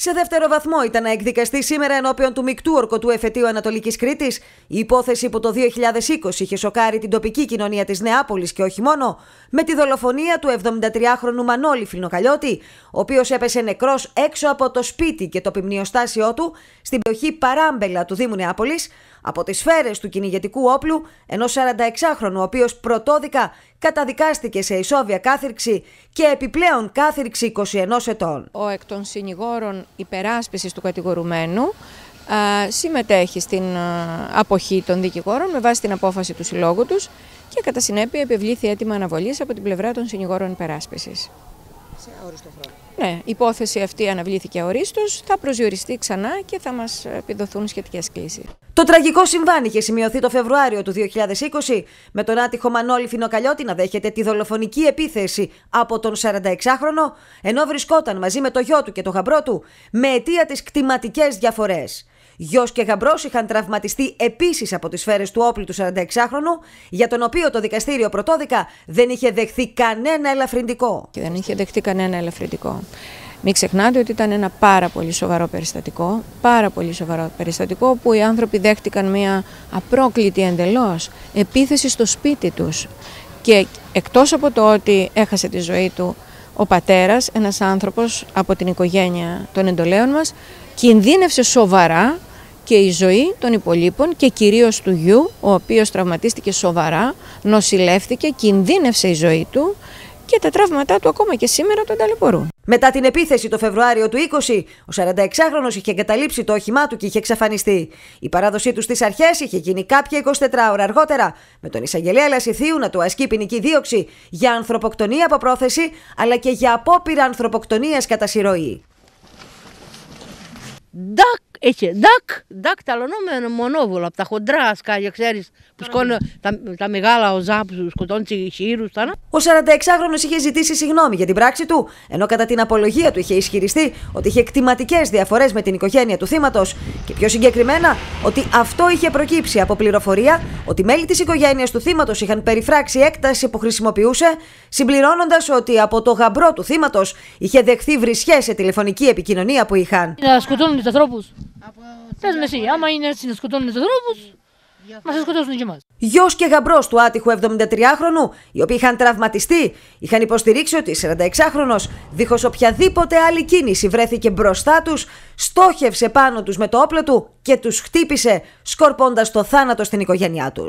Σε δεύτερο βαθμό ήταν να εκδικαστεί σήμερα ενώπιον του μεικτού ορκωτού εφετείου Ανατολικής Κρήτης η υπόθεση που το 2020 είχε σοκάρει την τοπική κοινωνία της Νεάπολης και όχι μόνο, με τη δολοφονία του 73χρονου Μανώλη Φιλνοκαλιώτη, ο οποίος έπεσε νεκρός έξω από το σπίτι και το πυμνιοστάσιό του στην περιοχή Παράμπελα του Δήμου Νεάπολης από τις σφαίρες του κυνηγετικού όπλου ενός 46χρονου, ο οποίος πρωτόδικα καταδικάστηκε σε ισόβια κάθριξη και επιπλέον κάθριξη 21 ετών. Ο εκ των συνηγόρων υπεράσπισης του κατηγορουμένου συμμετέχει στην αποχή των δικηγόρων με βάση την απόφαση του συλλόγου τους και κατά συνέπεια επιβλήθη έτοιμα αναβολής από την πλευρά των συνηγόρων υπεράσπισης σε Ναι, η υπόθεση αυτή αναβλήθηκε αορίστως, θα προσδιοριστεί ξανά και θα μας επιδοθούν σχετικές κλήσεις. Το τραγικό συμβάν είχε σημειωθεί το Φεβρουάριο του 2020, με τον άτυχο Μανώλη Φινοκαλιώτη να δέχεται τη δολοφονική επίθεση από τον 46χρονο, ενώ βρισκόταν μαζί με το γιο του και το γαμπρό του, με αιτία τις κτηματικές διαφορές. Γιος και γαμπρός είχαν τραυματιστεί επίσης από τις σφαίρες του όπλου του 46χρονου, για τον οποίο το δικαστήριο πρωτόδικα δεν είχε δεχθεί κανένα ελαφρυντικό. Και δεν είχε δεχθεί κανένα ελαφρυντικό. Μην ξεχνάτε ότι ήταν ένα πάρα πολύ σοβαρό περιστατικό, πάρα πολύ σοβαρό περιστατικό όπου οι άνθρωποι δέχτηκαν μια απρόκλητη εντελώς επίθεση στο σπίτι τους. Και εκτός από το ότι έχασε τη ζωή του ο πατέρας, ένας άνθρωπος από την οικογένεια των εντολέων μας, κινδύνευσε σοβαρά και η ζωή των υπολείπων και κυρίως του γιου, ο οποίος τραυματίστηκε σοβαρά, νοσηλεύτηκε, κινδύνευσε η ζωή του και τα τραύματά του ακόμα και σήμερα τον ταλαιπωρούν. Μετά την επίθεση το Φεβρουάριο του 20, ο 46χρονος είχε εγκαταλείψει το όχημά του και είχε εξαφανιστεί. Η παράδοσή του στις αρχές είχε γίνει κάποια 24 ώρα αργότερα, με τον εισαγγελέα Λασιθίου να του ασκεί ποινική δίωξη για ανθρωποκτονία από πρόθεση, αλλά και για απόπειρα ανθρωποκτονίας κατά συρροή. Έχει! ντακ, ντακ ταλωνόμενο μονόβολο από τα χοντρά σκάλια, ξέρεις, που σκόνε τα, τα, μεγάλα οζά που σκοτώνουν χείρου. Τα... Ο 46χρονο είχε ζητήσει συγγνώμη για την πράξη του, ενώ κατά την απολογία του είχε ισχυριστεί ότι είχε εκτιματικές διαφορές με την οικογένεια του θύματος και πιο συγκεκριμένα ότι αυτό είχε προκύψει από πληροφορία ότι μέλη της οικογένειας του θύματος είχαν περιφράξει έκταση που χρησιμοποιούσε, συμπληρώνοντας ότι από το γαμπρό του θύματος είχε δεχθεί βρισχές σε τηλεφωνική επικοινωνία που είχαν. Να σκοτώνουν τους ανθρώπους. Γιος με εσύ, άμα είναι έτσι να σκοτώνουν τους ανθρώπους, μα θα σκοτώσουν και εμάς. Γιος και γαμπρός του άτυχου 73χρονου, οι οποίοι είχαν τραυματιστεί, είχαν υποστηρίξει ότι η 46χρονο, δίχως οποιαδήποτε άλλη κίνηση, βρέθηκε μπροστά τους, στόχευσε πάνω τους με το όπλο του και τους χτύπησε, σκορπώντας το θάνατο στην οικογένειά τους.